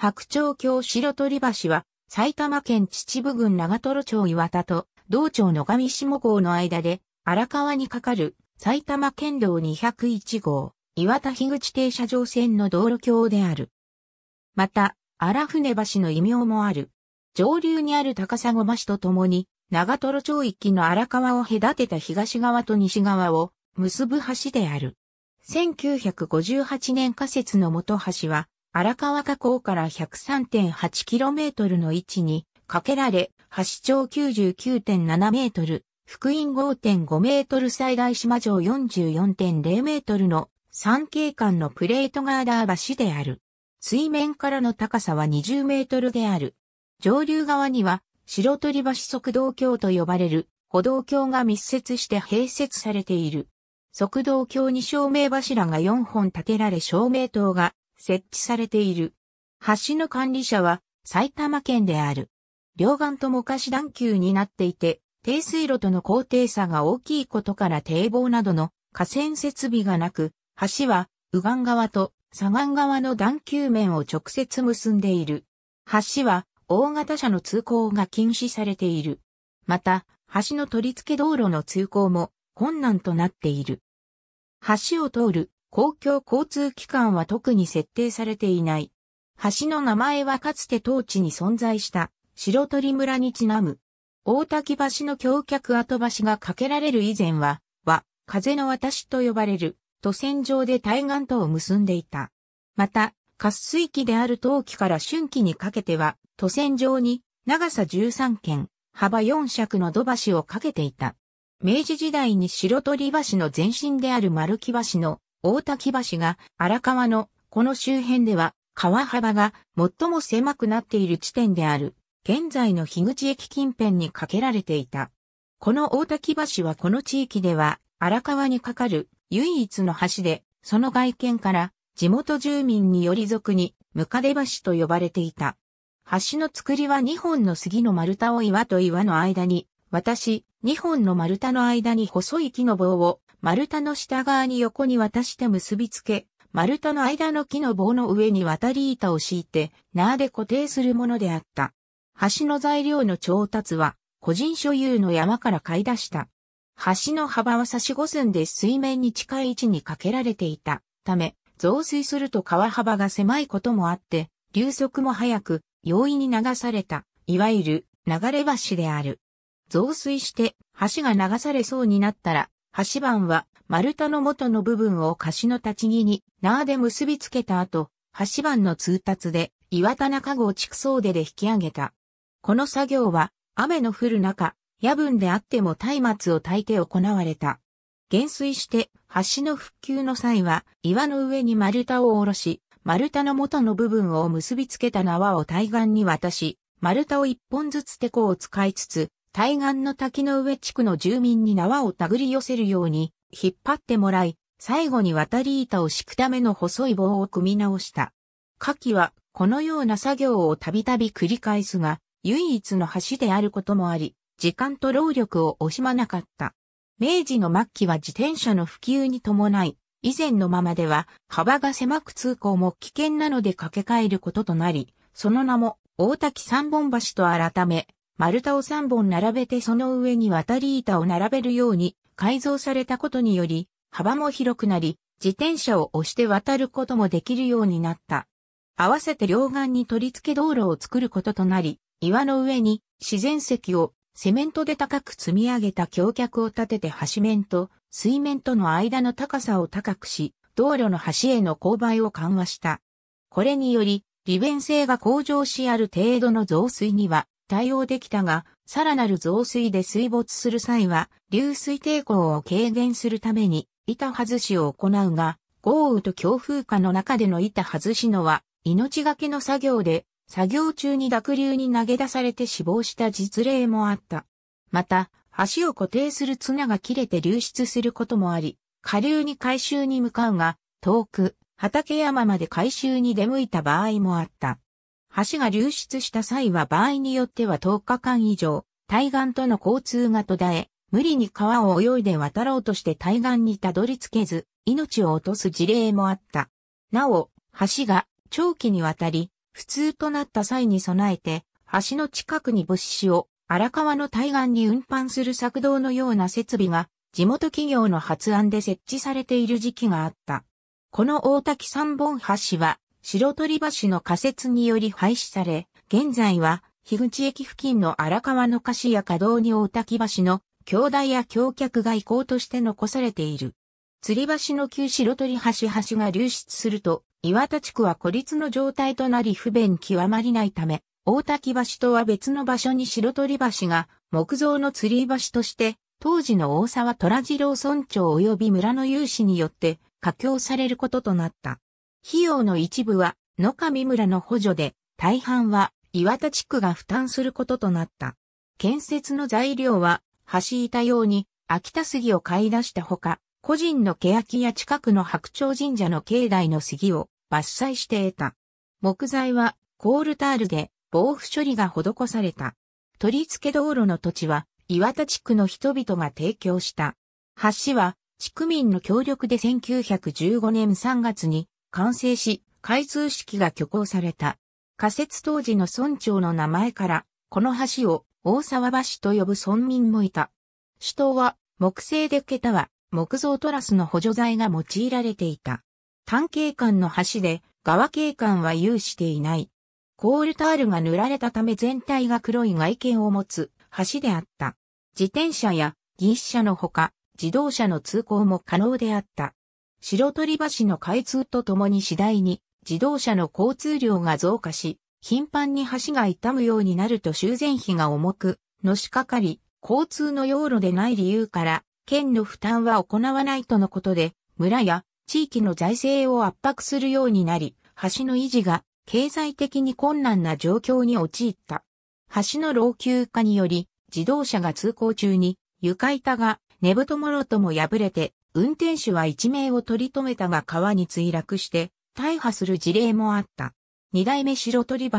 白鳥橋白鳥橋は、埼玉県秩父郡長瀞町岩田と、道町野上下郷の間で、荒川に架かる、埼玉県道201号、岩田樋口停車場線の道路橋である。また、荒船橋の異名もある。上流にある高砂橋とともに、長瀞町域の荒川を隔てた東側と西側を結ぶ橋である。1958年仮設の元橋は、荒川河口から 103.8km の位置に、かけられ、橋町99.7メートル、福音5.5メートル最大島城44.0メートルの三景間のプレートガーダー橋である。水面からの高さは20メートルである。上流側には白鳥橋側道橋と呼ばれる歩道橋が密接して併設されている。側道橋に照明柱が4本立てられ照明灯が設置されている。橋の管理者は埼玉県である。両岸とも貸段丘になっていて、低水路との高低差が大きいことから堤防などの河川設備がなく、橋は右岸側と左岸側の段丘面を直接結んでいる。橋は大型車の通行が禁止されている。また、橋の取り付け道路の通行も困難となっている。橋を通る公共交通機関は特に設定されていない。橋の名前はかつて当地に存在した白鳥村にちなむ。大滝橋の橋脚跡橋が架けられる以前は、は、風の私と呼ばれる、都線上で対岸とを結んでいた。また、滑水期である冬季から春季にかけては、都線上に長さ13軒、幅4尺の土橋を架けていた。明治時代に白鳥橋の前身である丸木橋の大滝橋が荒川のこの周辺では川幅が最も狭くなっている地点である現在の樋口駅近辺に架けられていた。この大滝橋はこの地域では荒川に架かる唯一の橋でその外見から地元住民により俗にムカデ橋と呼ばれていた。橋の作りは2本の杉の丸太を岩と岩の間に私、二本の丸太の間に細い木の棒を、丸太の下側に横に渡して結びつけ、丸太の間の木の棒の上に渡り板を敷いて、縄で固定するものであった。橋の材料の調達は、個人所有の山から買い出した。橋の幅は差し5寸で水面に近い位置にかけられていたため、増水すると川幅が狭いこともあって、流速も速く、容易に流された、いわゆる流れ橋である。増水して橋が流されそうになったら、橋板は丸太の元の部分を樫の立ち木に縄で結びつけた後、橋板の通達で岩田中号畜送でで引き上げた。この作業は雨の降る中、夜分であっても松明を焚いて行われた。減衰して橋の復旧の際は岩の上に丸太を下ろし、丸太の元の部分を結びつけた縄を対岸に渡し、丸太を一本ずつ手コを使いつつ、対岸の滝の上地区の住民に縄を手繰り寄せるように引っ張ってもらい、最後に渡り板を敷くための細い棒を組み直した。下記はこのような作業をたびたび繰り返すが、唯一の橋であることもあり、時間と労力を惜しまなかった。明治の末期は自転車の普及に伴い、以前のままでは幅が狭く通行も危険なので掛け替えることとなり、その名も大滝三本橋と改め、丸太を3本並べてその上に渡り板を並べるように改造されたことにより、幅も広くなり、自転車を押して渡ることもできるようになった。合わせて両岸に取り付け道路を作ることとなり、岩の上に自然石をセメントで高く積み上げた橋脚を立てて橋面と水面との間の高さを高くし、道路の橋への勾配を緩和した。これにより、利便性が向上しある程度の増水には対応できたが、さらなる増水で水没する際は、流水抵抗を軽減するために、板外しを行うが、豪雨と強風下の中での板外しのは、命がけの作業で、作業中に濁流に投げ出されて死亡した実例もあった。また、橋を固定する綱が切れて流出することもあり、下流に回収に向かうが、遠く、畠山まで回収に出向いた場合もあった。橋が流出した際は場合によっては10日間以上、対岸との交通が途絶え、無理に川を泳いで渡ろうとして対岸にたどり着けず、命を落とす事例もあった。なお、橋が長期にわたり、不通となった際に備えて、橋の近くに物資を荒川の対岸に運搬する作動のような設備が地元企業の発案で設置されている時期があった。この大滝三本橋は白鳥橋の仮設により廃止され、現在は、樋口駅付近の荒川の菓子や稼働に大滝橋の兄弟や橋脚が遺構として残されている。吊り橋の旧白鳥橋橋が流出すると、岩田地区は孤立の状態となり不便極まりないため、大滝橋とは別の場所に白鳥橋が木造の吊り橋として、当時の大沢虎次郎村長及び村の有志によって、架橋されることとなった。費用の一部は野上村の補助で、大半は岩田地区が負担することとなった。建設の材料は、橋板用に秋田杉を買い出したほか、個人の欅や近くの白鳥神社の境内の杉を伐採して得た。木材はコールタールで防腐処理が施された。取り付け道路の土地は岩田地区の人々が提供した。橋は地区民の協力で1915年3月に完成し、開通式が挙行された。仮設当時の村長の名前から、この橋を大沢橋と呼ぶ村民もいた。首都は木製で桁は木造トラスの補助材が用いられていた。単景観の橋で側景観は有していない。コールタールが塗られたため全体が黒い外見を持つ橋であった。自転車や技術車のほか自動車の通行も可能であった。白鳥橋の開通とともに次第に自動車の交通量が増加し、頻繁に橋が傷むようになると修繕費が重く、のしかかり、交通の用路でない理由から、県の負担は行わないとのことで、村や地域の財政を圧迫するようになり、橋の維持が経済的に困難な状況に陥った。橋の老朽化により、自動車が通行中に、床板が根太もろとも破れて、運転手は一命を取り留めたが川に墜落して大破する事例もあった。二代目白鳥橋。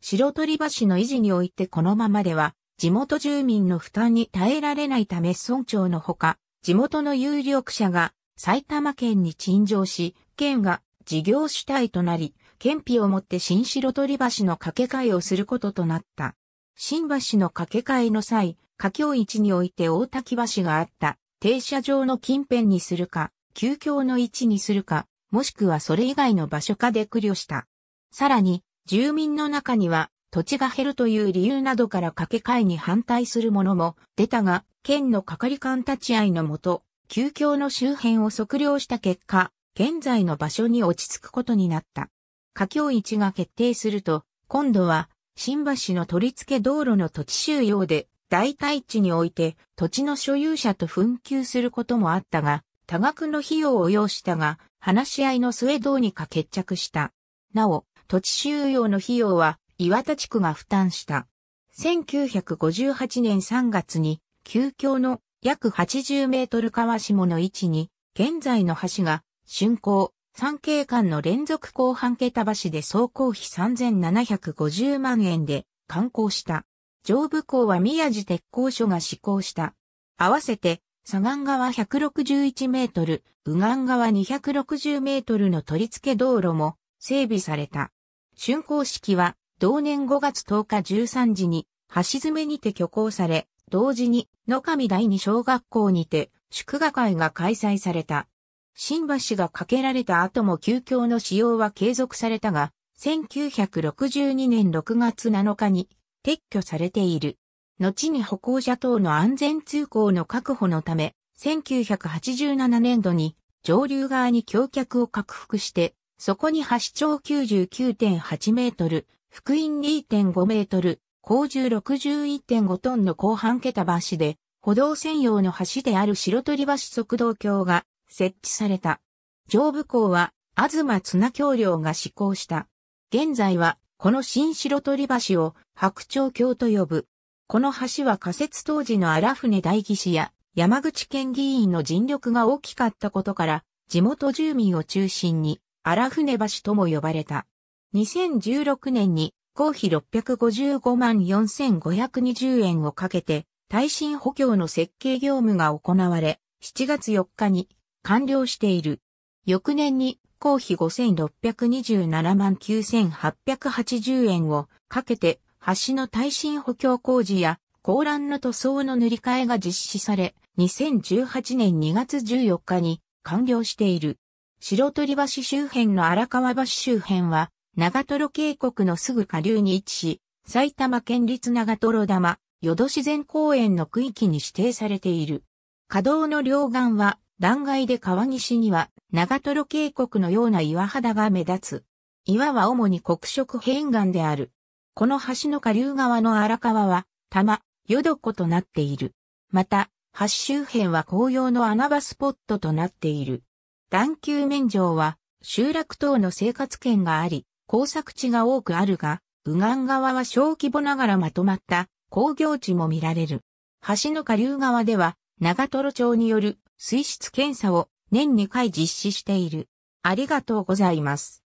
白鳥橋の維持においてこのままでは地元住民の負担に耐えられないため村長のほか地元の有力者が埼玉県に陳情し、県が事業主体となり、県費をもって新白鳥橋の架け替えをすることとなった。新橋の架け替えの際、架橋位置において大滝橋があった。停車場の近辺にするか、休教の位置にするか、もしくはそれ以外の場所かで苦慮した。さらに、住民の中には、土地が減るという理由などから掛け替えに反対する者も出たが、県の係官立ち会いのもと、休教の周辺を測量した結果、現在の場所に落ち着くことになった。下境一が決定すると、今度は、新橋の取り付け道路の土地収容で大体地において土地の所有者と紛糾することもあったが、多額の費用を要したが、話し合いの末どうにか決着した。なお、土地収容の費用は岩田地区が負担した。1958年3月に、旧遽の約80メートル川下の位置に、現在の橋が、竣工、三景間の連続後半桁橋で総工費3750万円で、観光した。上部港は宮地鉄工所が施行した。合わせて、左岸側161メートル、右岸側260メートルの取り付け道路も整備された。竣工式は同年5月10日13時に橋詰めにて挙行され、同時に野上第二小学校にて祝賀会が開催された。新橋が架けられた後も休橋の使用は継続されたが、1962年6月7日に撤去されている。後に歩行者等の安全通行の確保のため、1987年度に上流側に橋脚を拡幅して、そこに橋長99.8メートル、福音2.5メートル、高重61.5トンの後半桁橋で、歩道専用の橋である白鳥橋側道橋が設置された。上部港は、東綱橋梁が施行した。現在は、この新白鳥橋を白鳥橋と呼ぶ。この橋は仮設当時の荒船大義士や山口県議員の尽力が大きかったことから、地元住民を中心に荒船橋とも呼ばれた。2016年に公費655万4520円をかけて耐震補強の設計業務が行われ、7月4日に完了している。翌年に工費5627万9880円をかけて橋の耐震補強工事や高欄の塗装の塗り替えが実施され、2018年2月14日に完了している。白鳥橋周辺の荒川橋周辺は、長瀞渓谷のすぐ下流に位置し、埼玉県立長瀞玉、淀自然公園の区域に指定されている。稼働の両岸は、断崖で川岸には、長瀞渓谷のような岩肌が目立つ。岩は主に黒色片岩である。この橋の下流側の荒川は、玉、淀湖となっている。また、橋周辺は紅葉の穴場スポットとなっている。段丘面上は、集落等の生活圏があり、工作地が多くあるが、右岸側は小規模ながらまとまった工業地も見られる。橋の下流側では、長瀞町による水質検査を年2回実施している。ありがとうございます。